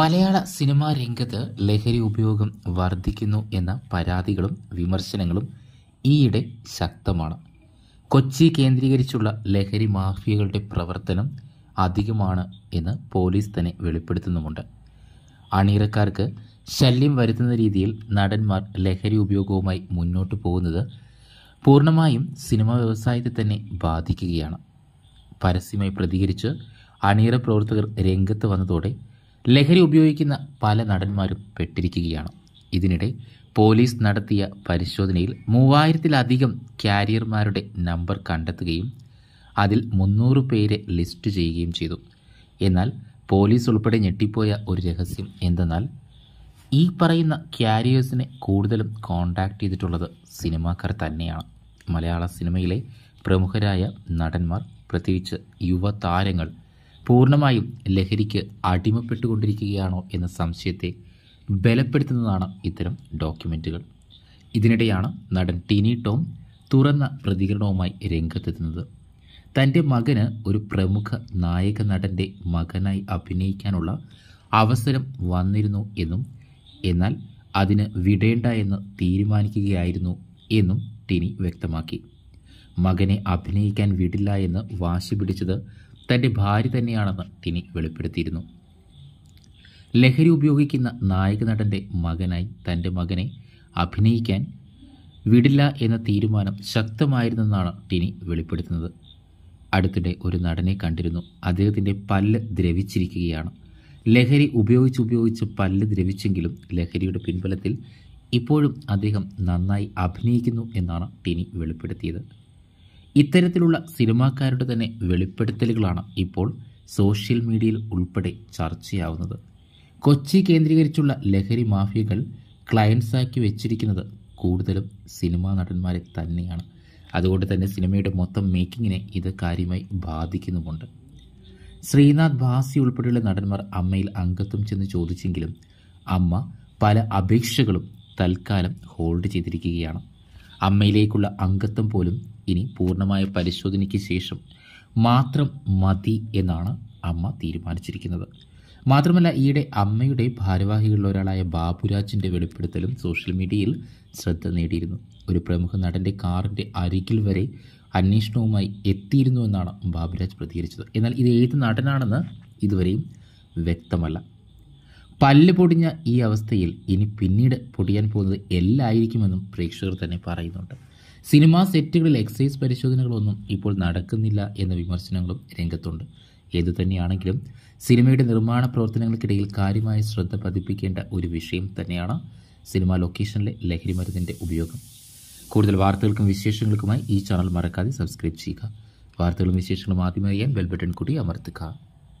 മലയാള സിനിമാ രംഗത്ത് ലഹരി ഉപയോഗം വർദ്ധിക്കുന്നു എന്ന പരാതികളും വിമർശനങ്ങളും ഈയിടെ ശക്തമാണ് കൊച്ചി കേന്ദ്രീകരിച്ചുള്ള ലഹരി മാഫിയകളുടെ പ്രവർത്തനം അധികമാണ് എന്ന് പോലീസ് തന്നെ വെളിപ്പെടുത്തുന്നുമുണ്ട് അണിയറക്കാർക്ക് ശല്യം വരുത്തുന്ന രീതിയിൽ നടന്മാർ ലഹരി ഉപയോഗവുമായി മുന്നോട്ട് പോകുന്നത് പൂർണ്ണമായും സിനിമാ വ്യവസായത്തെ തന്നെ ബാധിക്കുകയാണ് പരസ്യമായി പ്രതികരിച്ച് അണിയറ പ്രവർത്തകർ രംഗത്ത് വന്നതോടെ ലഹരി ഉപയോഗിക്കുന്ന പല നടന്മാരും പെട്ടിരിക്കുകയാണ് ഇതിനിടെ പോലീസ് നടത്തിയ പരിശോധനയിൽ മൂവായിരത്തിലധികം ക്യാരിയർമാരുടെ നമ്പർ കണ്ടെത്തുകയും അതിൽ മുന്നൂറ് പേരെ ലിസ്റ്റ് ചെയ്യുകയും ചെയ്തു എന്നാൽ പോലീസ് ഉൾപ്പെടെ ഞെട്ടിപ്പോയ ഒരു രഹസ്യം എന്തെന്നാൽ ഈ പറയുന്ന ക്യാരിയേഴ്സിനെ കൂടുതലും കോണ്ടാക്ട് ചെയ്തിട്ടുള്ളത് സിനിമാക്കാർ തന്നെയാണ് മലയാള സിനിമയിലെ പ്രമുഖരായ നടന്മാർ പ്രത്യേകിച്ച് യുവതാരങ്ങൾ പൂർണ്ണമായും ലഹരിക്ക് അടിമപ്പെട്ടുകൊണ്ടിരിക്കുകയാണോ എന്ന സംശയത്തെ ബലപ്പെടുത്തുന്നതാണ് ഇത്തരം ഡോക്യുമെൻറ്റുകൾ ഇതിനിടെയാണ് നടൻ ടിനി ടോം തുറന്ന പ്രതികരണവുമായി രംഗത്തെത്തുന്നത് തൻ്റെ മകന് ഒരു പ്രമുഖ നായക നടൻ്റെ മകനായി അഭിനയിക്കാനുള്ള അവസരം വന്നിരുന്നു എന്നും എന്നാൽ അതിന് വിടേണ്ട എന്ന് തീരുമാനിക്കുകയായിരുന്നു എന്നും ടിനി വ്യക്തമാക്കി മകനെ അഭിനയിക്കാൻ വിടില്ല എന്ന് വാശി പിടിച്ചത് തൻ്റെ ഭാര്യ തന്നെയാണെന്ന് ടിനി വെളിപ്പെടുത്തിയിരുന്നു ലഹരി ഉപയോഗിക്കുന്ന നായക നടൻ്റെ മകനായി തൻ്റെ മകനെ അഭിനയിക്കാൻ വിടില്ല എന്ന തീരുമാനം ശക്തമായിരുന്നെന്നാണ് ടിനി വെളിപ്പെടുത്തുന്നത് അടുത്തിടെ ഒരു നടനെ കണ്ടിരുന്നു അദ്ദേഹത്തിൻ്റെ പല്ല് ദ്രവിച്ചിരിക്കുകയാണ് ലഹരി ഉപയോഗിച്ച് ഉപയോഗിച്ച് പല്ല് ദ്രവിച്ചെങ്കിലും ലഹരിയുടെ പിൻബലത്തിൽ ഇപ്പോഴും അദ്ദേഹം നന്നായി അഭിനയിക്കുന്നു എന്നാണ് ടിനി വെളിപ്പെടുത്തിയത് ഇത്തരത്തിലുള്ള സിനിമാക്കാരുടെ തന്നെ വെളിപ്പെടുത്തലുകളാണ് ഇപ്പോൾ സോഷ്യൽ മീഡിയയിൽ ഉൾപ്പെടെ ചർച്ചയാവുന്നത് കൊച്ചി കേന്ദ്രീകരിച്ചുള്ള ലഹരി മാഫിയകൾ ക്ലയൻസാക്കി വെച്ചിരിക്കുന്നത് കൂടുതലും സിനിമാ നടന്മാരെ തന്നെയാണ് അതുകൊണ്ട് തന്നെ സിനിമയുടെ മൊത്തം മേക്കിങ്ങിനെ ഇത് കാര്യമായി ബാധിക്കുന്നുമുണ്ട് ശ്രീനാഥ് ഭാസി ഉൾപ്പെടെയുള്ള നടന്മാർ അമ്മയിൽ അംഗത്വം ചെന്ന് ചോദിച്ചെങ്കിലും അമ്മ പല അപേക്ഷകളും തൽക്കാലം ഹോൾഡ് ചെയ്തിരിക്കുകയാണ് അമ്മയിലേക്കുള്ള അംഗത്വം പോലും ഇനി പൂർണ്ണമായ പരിശോധനയ്ക്ക് ശേഷം മാത്രം മതി എന്നാണ് അമ്മ തീരുമാനിച്ചിരിക്കുന്നത് മാത്രമല്ല ഈയിടെ അമ്മയുടെ ഭാരവാഹികളിൽ ഒരാളായ ബാബുരാജിൻ്റെ വെളിപ്പെടുത്തലും സോഷ്യൽ മീഡിയയിൽ ശ്രദ്ധ നേടിയിരുന്നു ഒരു പ്രമുഖ നടൻ്റെ കാറിൻ്റെ അരികിൽ വരെ അന്വേഷണവുമായി എത്തിയിരുന്നു എന്നാണ് ബാബുരാജ് പ്രതികരിച്ചത് എന്നാൽ ഇത് ഏത് നടനാണെന്ന് ഇതുവരെയും വ്യക്തമല്ല പല്ല് പൊടിഞ്ഞ ഈ അവസ്ഥയിൽ ഇനി പിന്നീട് പൊടിയാൻ പോകുന്നത് എല്ലായിരിക്കുമെന്നും പ്രേക്ഷകർ തന്നെ പറയുന്നുണ്ട് സിനിമാ സെറ്റുകളിൽ എക്സൈസ് പരിശോധനകളൊന്നും ഇപ്പോൾ നടക്കുന്നില്ല എന്ന വിമർശനങ്ങളും രംഗത്തുണ്ട് ഏതു തന്നെയാണെങ്കിലും സിനിമയുടെ നിർമ്മാണ പ്രവർത്തനങ്ങൾക്കിടയിൽ കാര്യമായ ശ്രദ്ധ പതിപ്പിക്കേണ്ട ഒരു വിഷയം തന്നെയാണ് സിനിമാ ലൊക്കേഷനിലെ ലഹരി മരുന്നിൻ്റെ ഉപയോഗം കൂടുതൽ വാർത്തകൾക്കും വിശേഷങ്ങൾക്കുമായി ഈ ചാനൽ മറക്കാതെ സബ്സ്ക്രൈബ് ചെയ്യുക വാർത്തകളും വിശേഷങ്ങളും ആദ്യമായി ബെൽ ബട്ടൺ കൂടി അമർത്തുക